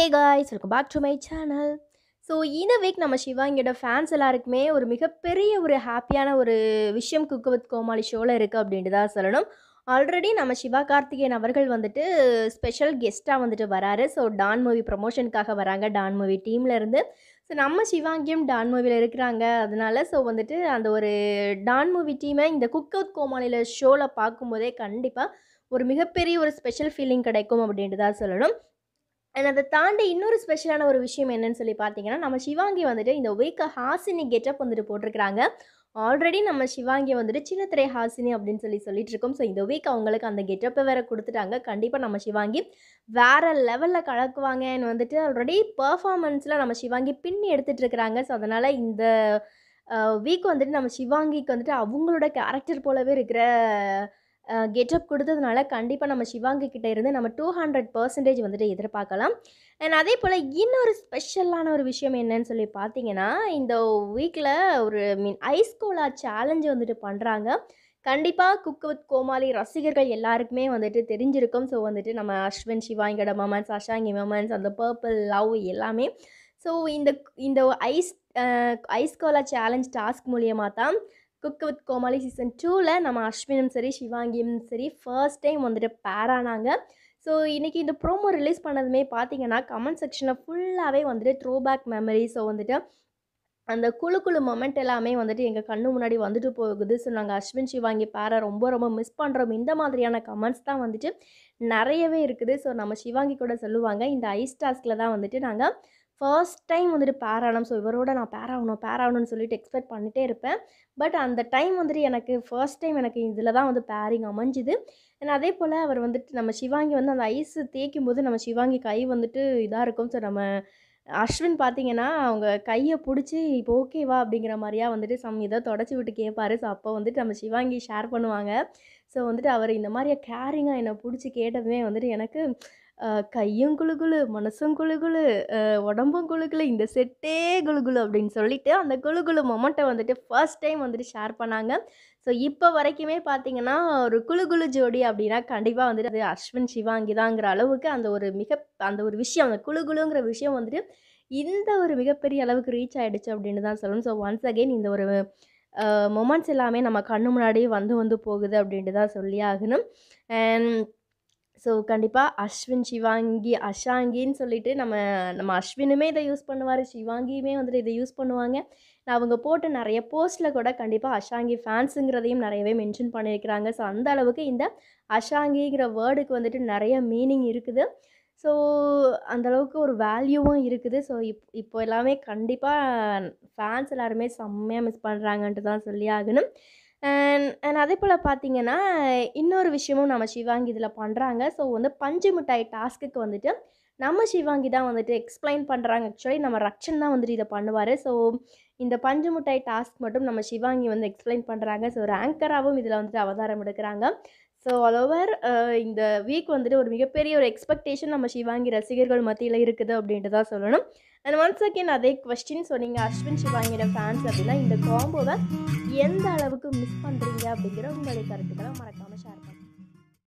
Hey guys welcome back to my channel so இந்த week நம்ம சிவாங்கியோட ஃபேன்ஸ் எல்லாருக்குமே ஒரு மிகப்பெரிய ஒரு ஹாப்பியான ஒரு விஷயம் குக் வித் கோமாளி ஷோவில் இருக்குது அப்படின்ட்டு தான் சொல்லணும் ஆல்ரெடி நம்ம சிவா கார்த்திகேயன் அவர்கள் வந்துட்டு ஸ்பெஷல் கெஸ்ட்டாக வந்துட்டு வராரு ஸோ டான் மூவி ப்ரமோஷனுக்காக வராங்க டான் மூவி டீம்லேருந்து ஸோ நம்ம சிவாங்கியும் டான் மூவியில் இருக்கிறாங்க அதனால ஸோ வந்துட்டு அந்த ஒரு டான் மூவி டீமை இந்த குக் அவுட் கோமாளியில் ஷோவில் பார்க்கும்போதே கண்டிப்பாக ஒரு மிகப்பெரிய ஒரு ஸ்பெஷல் ஃபீலிங் கிடைக்கும் அப்படின்ட்டு தான் சொல்லணும் அண்ட் அதை தாண்டி இன்னொரு ஸ்பெஷலான ஒரு விஷயம் என்னன்னு சொல்லி பார்த்தீங்கன்னா நம்ம சிவாங்கி வந்துட்டு இந்த வீக்கை ஹாசினி கெட்டப் வந்துட்டு போட்டிருக்கிறாங்க ஆல்ரெடி நம்ம சிவாங்கி வந்துட்டு சின்னத்திரை ஹாசினி அப்படின்னு சொல்லி சொல்லிட்டு இருக்கோம் ஸோ இந்த வீக் அவங்களுக்கு அந்த கெட்டப்பை வேற கொடுத்துட்டாங்க கண்டிப்பாக நம்ம சிவாங்கி வேற லெவலில் கலக்குவாங்கன்னு வந்துட்டு ஆல்ரெடி பர்ஃபாமன்ஸில் நம்ம சிவாங்கி பின்னி எடுத்துட்டு இருக்கிறாங்க ஸோ அதனால் இந்த வீக் வந்துட்டு நம்ம சிவாங்கிக்கு வந்துட்டு அவங்களோட கேரக்டர் போலவே இருக்கிற கெட்டப் கொடுத்ததுனால கண்டிப்பாக நம்ம சிவாங்க கிட்டே இருந்து நம்ம டூ ஹண்ட்ரட் பர்சன்டேஜ் வந்துட்டு எதிர்பார்க்கலாம் அண்ட் அதே போல் இன்னொரு ஸ்பெஷலான ஒரு விஷயம் என்னன்னு சொல்லி பார்த்தீங்கன்னா இந்த வீக்கில் ஒரு மீன் ஐஸ்கோலா சேலஞ்ச் வந்துட்டு பண்ணுறாங்க கண்டிப்பாக குக் வித் கோமாளி ரசிகர்கள் எல்லாருக்குமே வந்துட்டு தெரிஞ்சிருக்கும் ஸோ வந்துட்டு நம்ம அஸ்வின் சிவாங்கட மொமன்ஸ் அஷாங்கி மொமன்ஸ் அந்த பர்பிள் லவ் எல்லாமே ஸோ இந்த இந்த ice ice cola challenge task மூலியமாக தான் குக் வித் கோமாளி சீசன் டூவில் நம்ம அஸ்வினும் சரி சிவாங்கியும் சரி ஃபர்ஸ்ட் டைம் வந்துட்டு பேரானாங்க ஸோ இன்றைக்கி இந்த ப்ரோமோ ரிலீஸ் பண்ணதுமே பார்த்தீங்கன்னா கமெண்ட் செக்ஷனில் ஃபுல்லாகவே வந்துட்டு த்ரோ பேக் மெமரி ஸோ வந்துட்டு அந்த குழு குழு மொமெண்ட் எல்லாமே வந்துட்டு எங்கள் கண்ணு முன்னாடி வந்துட்டு போகுது ஸோ நாங்கள் அஸ்வின் சிவாங்கி பேரை ரொம்ப ரொம்ப மிஸ் பண்ணுறோம் இந்த மாதிரியான கமெண்ட்ஸ் தான் வந்துட்டு நிறையவே இருக்குது ஸோ நம்ம சிவாங்கி கூட சொல்லுவாங்க இந்த ஐஸ் டாஸ்கில் தான் வந்துட்டு நாங்கள் ஃபர்ஸ்ட் டைம் வந்துட்டு பேர் ஸோ இவரோட நான் பேராகணும் பேராகணும்னு சொல்லிட்டு எக்ஸ்பெக்ட் பண்ணிகிட்டே இருப்பேன் பட் அந்த டைம் வந்துட்டு எனக்கு ஃபர்ஸ்ட் டைம் எனக்கு இதில் தான் வந்து பேரிங் அமைஞ்சுது ஏன்னா அதே போல் அவர் வந்துட்டு நம்ம சிவாங்கி வந்து அந்த ஐஸ் தேய்க்கும் போது நம்ம சிவாங்கி கை வந்துட்டு இதாக இருக்கும் ஸோ நம்ம அஸ்வின் பார்த்தீங்கன்னா அவங்க கையை பிடிச்சி இப்போ ஓகேவா அப்படிங்கிற மாதிரியா வந்துட்டு சம் இதை தொடச்சி விட்டு கேட்பாரு ஸோ அப்போ வந்துட்டு நம்ம சிவாங்கி ஷேர் பண்ணுவாங்க ஸோ வந்துட்டு அவர் இந்த மாதிரி கேரிங்காக என்னை பிடிச்சி கேட்டதுமே வந்துட்டு எனக்கு கையும் குழுகுழு மனசும் குழுகுழு உடம்பும் குழுகுழு இந்த செட்டே குழுகுழு அப்படின்னு சொல்லிட்டு, அந்த குழுகுழு மொமெண்ட்டை வந்துட்டு ஃபர்ஸ்ட் டைம் வந்துட்டு ஷேர் பண்ணாங்க. ஸோ, இப்போ வரைக்குமே பார்த்தீங்கன்னா, ஒரு குழுகுழு ஜோடி அப்படின்னா கண்டிப்பாக வந்துட்டு அது அஸ்வின், சிவாங்கி தாங்கிற அளவுக்கு அந்த ஒரு மிகப் அந்த ஒரு விஷயம், அந்த குழுகுழுங்கிற விஷயம் வந்துட்டு, இந்த ஒரு மிகப்பெரிய அளவுக்கு ரீச் ஆகிடுச்சு அப்படின்னு தான் சொல்லணும். ஸோ, ஒன்ஸ் அகைன் இந்த ஒரு மொமெண்ட்ஸ் எல்லாமே நம்ம கண்ணு முன்னாடியே வந்து வந்து போகுது அப்படின்ட்டு தான் சொல்லியே ஆகணும். அண்ட் ஸோ கண்டிப்பாக அஸ்வின் ஷிவாங்கி அஷாங்கின்னு சொல்லிட்டு நம்ம நம்ம அஸ்வினுமே இதை யூஸ் பண்ணுவார் ஷிவாங்கியுமே வந்துட்டு இதை யூஸ் பண்ணுவாங்க நான் அவங்க போட்டு நிறைய போஸ்ட்டில் கூட கண்டிப்பாக அஷாங்கி ஃபேன்ஸுங்கிறதையும் நிறையவே மென்ஷன் பண்ணியிருக்கிறாங்க ஸோ அந்த அளவுக்கு இந்த அஷாங்கிங்கிற வேர்டுக்கு வந்துட்டு நிறைய மீனிங் இருக்குது ஸோ அந்தளவுக்கு ஒரு வேல்யூவும் இருக்குது ஸோ இப் இப்போ எல்லாமே கண்டிப்பாக ஃபேன்ஸ் எல்லாருமே செம்மையாக மிஸ் பண்ணுறாங்கன்ட்டு தான் சொல்லி ஆகணும் அதே போல் பார்த்தீங்கன்னா இன்னொரு விஷயமும் நம்ம சிவாங்கி இதில் பண்ணுறாங்க ஸோ வந்து பஞ்சு மிட்டாய் டாஸ்க்குக்கு வந்துட்டு நம்ம சிவாங்கி தான் வந்துட்டு எக்ஸ்பிளைன் பண்ணுறாங்க ஆக்சுவலி நம்ம ரக்ஷன் தான் வந்துட்டு இதை பண்ணுவார் ஸோ இந்த பஞ்சு மிட்டாய் டாஸ்க் மட்டும் நம்ம சிவாங்கி வந்து எக்ஸ்பிளைன் பண்ணுறாங்க ஸோ ஒரு ஆங்கராகவும் இதில் வந்துட்டு அவதாரம் எடுக்கிறாங்க ஸோ ஆல் ஓவர் இந்த வீக் வந்துட்டு ஒரு மிகப்பெரிய ஒரு எக்ஸ்பெக்டேஷன் நம்ம சிவாங்கி ரசிகர்கள் மத்தியில் இருக்குது அப்படின்ட்டு தான் சொல்லணும் அண்ட் ஒன்ஸ் அகேன் அதே கொஸ்டின் ஸோ நீங்கள் அஸ்வின் சிவாங்கியோட ஃபேன்ஸ் அப்படின்னா இந்த காம்போவை எந்த அளவுக்கு மிஸ் பண்ணுறீங்க அப்படிங்கிற உங்களுடைய கருத்துக்களை மறக்காமல் ஷேர்